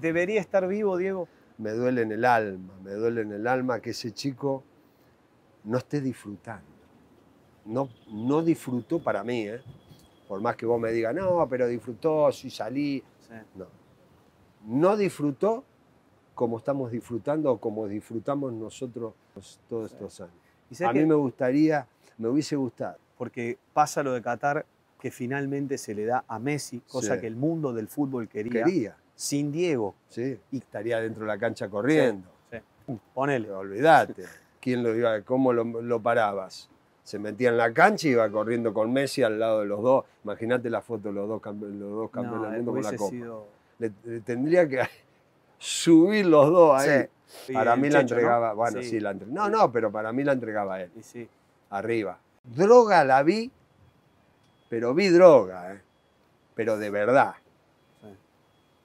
debería estar vivo, Diego? Me duele en el alma, me duele en el alma que ese chico no esté disfrutando. No, no disfrutó para mí, ¿eh? por más que vos me digas, no, pero disfrutó, si salí. No. No disfrutó como estamos disfrutando o como disfrutamos nosotros todos estos años. a mí me gustaría, me hubiese gustado. Porque pasa lo de Qatar que finalmente se le da a Messi, cosa que el mundo del fútbol quería. Quería sin Diego. Sí. Y estaría dentro de la cancha corriendo. Sí. Ponele. Olvídate. ¿Quién lo iba, ¿Cómo lo, parabas? Se metía en la cancha y iba corriendo con Messi al lado de los dos. Imagínate la foto de los dos, los dos campeones del mundo con la copa. Le, tendría que subir los dos ahí. Para mí la entregaba, bueno, sí, la entregaba. No, no, pero para mí la entregaba él. Sí. Arriba. Droga la vi, pero vi droga, eh. pero de verdad.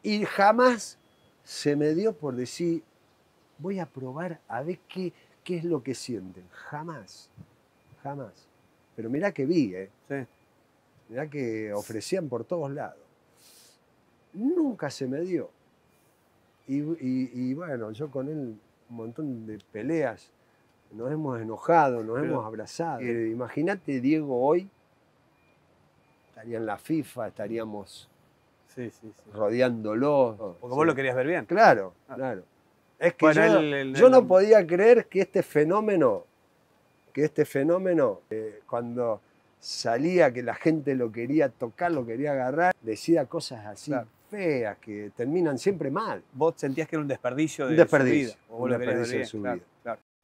Y jamás se me dio por decir, voy a probar a ver qué, qué es lo que sienten. Jamás, jamás. Pero mirá que vi, ¿eh? Sí. Mirá que ofrecían por todos lados. Nunca se me dio. Y, bueno, yo con él un montón de peleas, nos hemos enojado, nos hemos abrazado. Eh, Imagínate, Diego, hoy estaría en la FIFA, estaríamos rodeándolo. Porque vos lo querías ver bien. Claro, ah. claro. Es que yo, no podía creer que este fenómeno, que este fenómeno, eh, cuando salía, que la gente lo quería tocar, lo quería agarrar, decía cosas así feas que terminan siempre mal. Vos sentías que era un desperdicio de su vida. Un desperdicio de su vida.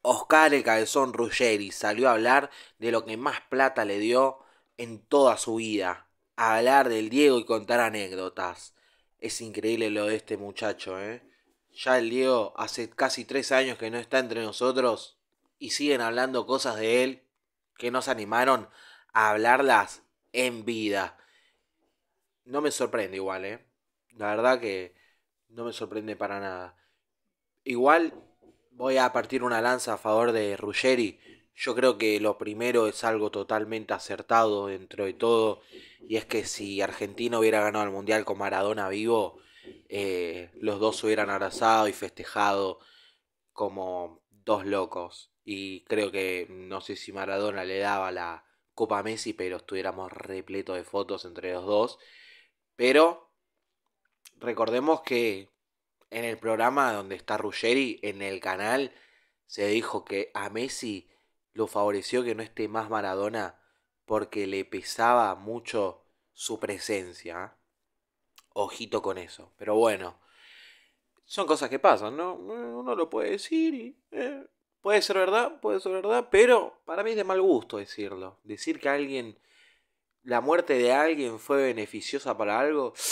Oscar el Cabezón Ruggeri salió a hablar de lo que más plata le dio en toda su vida, hablar del Diego y contar anécdotas. Es increíble lo de este muchacho, ¿eh? Ya el Diego hace casi tres años que no está entre nosotros y siguen hablando cosas de él que nos animaron a hablarlas en vida. No me sorprende igual, ¿eh? La verdad que no me sorprende para nada. Igual voy a partir una lanza a favor de Ruggeri. Yo creo que lo primero es algo totalmente acertado dentro de todo y es que si Argentina hubiera ganado el Mundial con Maradona vivo, eh, los dos se hubieran abrazado y festejado como dos locos. Y creo que no sé si Maradona le daba la Copa Messi, pero estuviéramos repleto de fotos entre los dos. Pero recordemos que en el programa donde está Ruggeri, en el canal, se dijo que a Messi lo favoreció que no esté más Maradona porque le pesaba mucho su presencia. Ojito con eso. Pero bueno, son cosas que pasan, ¿no? Mm, uno lo puede decir y... Eh, puede ser verdad, puede ser verdad, pero para mí es de mal gusto decirlo. Decir que alguien... La muerte de alguien fue beneficiosa para algo...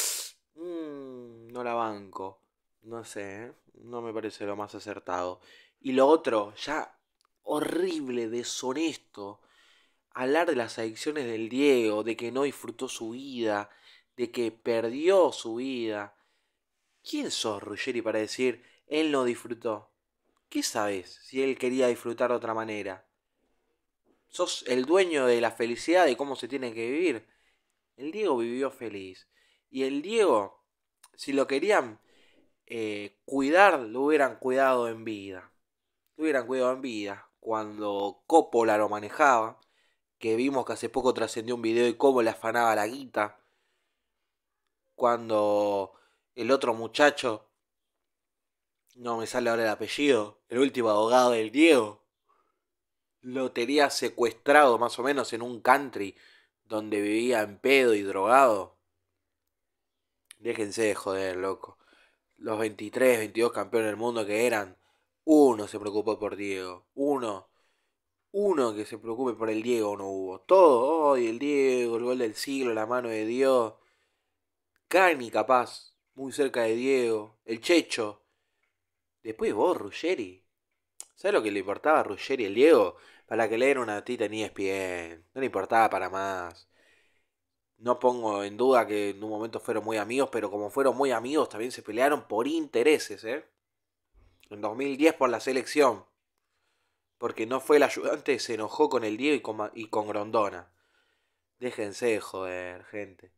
Mm, no la banco. No sé, ¿eh? no me parece lo más acertado. Y lo otro, ya horrible, deshonesto, hablar de las adicciones del Diego, de que no disfrutó su vida, de que perdió su vida. ¿Quién sos, Ruggeri, para decir él no disfrutó? ¿Qué sabes si él quería disfrutar de otra manera? Sos el dueño de la felicidad, y cómo se tiene que vivir. El Diego vivió feliz. Y el Diego, si lo querían eh, cuidar, lo hubieran cuidado en vida. Lo hubieran cuidado en vida. Cuando Coppola lo manejaba, que vimos que hace poco trascendió un video y cómo le afanaba la guita. Cuando el otro muchacho, no me sale ahora el apellido, el último abogado del Diego, lo tenía secuestrado más o menos en un country donde vivía en pedo y drogado. Déjense de joder, loco. Los 23, 22 campeones del mundo que eran, uno se preocupó por Diego, uno uno que se preocupe por el Diego no hubo. Todo, hoy el Diego, el gol del siglo, la mano de Dios. Cani, capaz, muy cerca de Diego. El Checho. Después vos, Ruggeri. ¿Sabes lo que le importaba a Ruggeri el Diego? Para que le era una tita ni e No le importaba para más. No pongo en duda que en un momento fueron muy amigos, pero como fueron muy amigos, también se pelearon por intereses, ¿eh? En 2010 por la selección porque no fue el ayudante, se enojó con el Diego y con, Grondona. Déjense de joder, gente.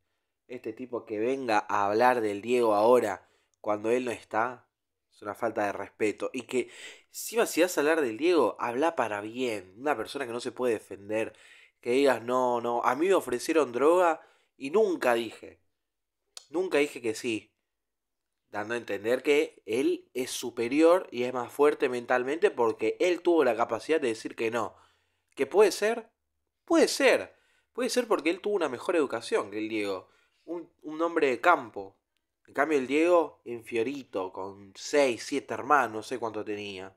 Este tipo que venga a hablar del Diego ahora, cuando él no está, es una falta de respeto. Y que, si vas a hablar del Diego, habla para bien. Una persona que no se puede defender. Que digas, no, no, a mí me ofrecieron droga y nunca dije. Nunca dije que sí dando a entender que él es superior y es más fuerte mentalmente porque él tuvo la capacidad de decir que no. ¿Que puede ser? Puede ser. Puede ser porque él tuvo una mejor educación que el Diego. Un, hombre de campo. En cambio, el Diego en Fiorito, con 6, 7 hermanos, no sé cuánto tenía.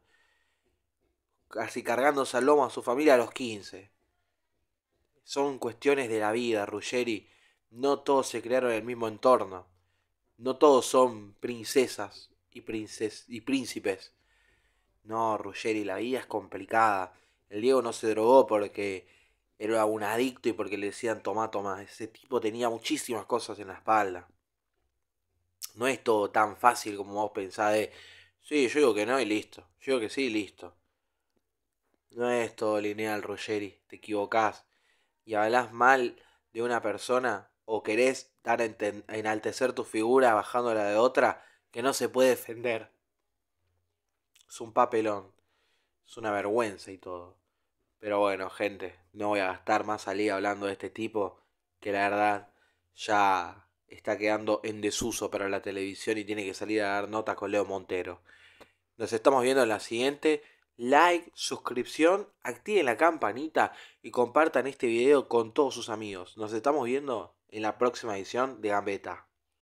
Casi cargando saloma a su familia a los 15. Son cuestiones de la vida, Ruggeri. No todos se crearon en el mismo entorno. No todos son princesas y, princes y príncipes. No, Ruggeri, la vida es complicada. El Diego no se drogó porque era un adicto y porque le decían tomá, tomá. Ese tipo tenía muchísimas cosas en la espalda. No es todo tan fácil como vos pensás de, sí, yo digo que no y listo. Yo digo que sí y listo. No es todo lineal, Ruggeri. Te equivocás y hablas mal de una persona o querés dar enaltecer tu figura la de otra que no se puede defender. Es un papelón. Es una vergüenza y todo. Pero bueno, gente, no voy a gastar más salida hablando de este tipo, que la verdad ya está quedando en desuso para la televisión y tiene que salir a dar nota con Leo Montero. Nos estamos viendo en la siguiente. Like, suscripción, activen la campanita y compartan este video con todos sus amigos. Nos estamos viendo en la próxima edición de Gambeta.